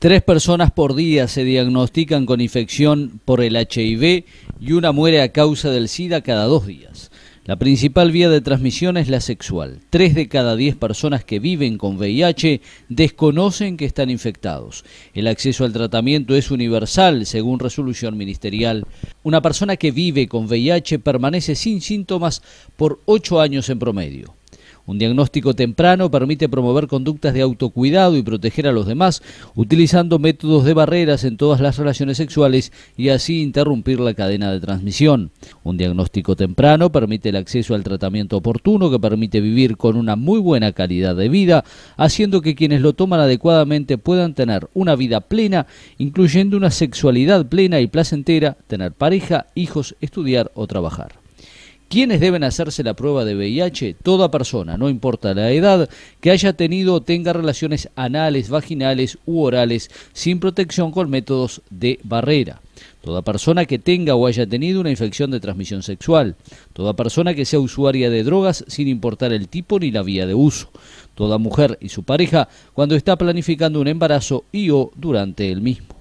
Tres personas por día se diagnostican con infección por el HIV y una muere a causa del SIDA cada dos días. La principal vía de transmisión es la sexual. Tres de cada diez personas que viven con VIH desconocen que están infectados. El acceso al tratamiento es universal, según resolución ministerial. Una persona que vive con VIH permanece sin síntomas por ocho años en promedio. Un diagnóstico temprano permite promover conductas de autocuidado y proteger a los demás, utilizando métodos de barreras en todas las relaciones sexuales y así interrumpir la cadena de transmisión. Un diagnóstico temprano permite el acceso al tratamiento oportuno que permite vivir con una muy buena calidad de vida, haciendo que quienes lo toman adecuadamente puedan tener una vida plena, incluyendo una sexualidad plena y placentera, tener pareja, hijos, estudiar o trabajar. ¿Quiénes deben hacerse la prueba de VIH? Toda persona, no importa la edad, que haya tenido o tenga relaciones anales, vaginales u orales sin protección con métodos de barrera. Toda persona que tenga o haya tenido una infección de transmisión sexual. Toda persona que sea usuaria de drogas sin importar el tipo ni la vía de uso. Toda mujer y su pareja cuando está planificando un embarazo y o durante el mismo.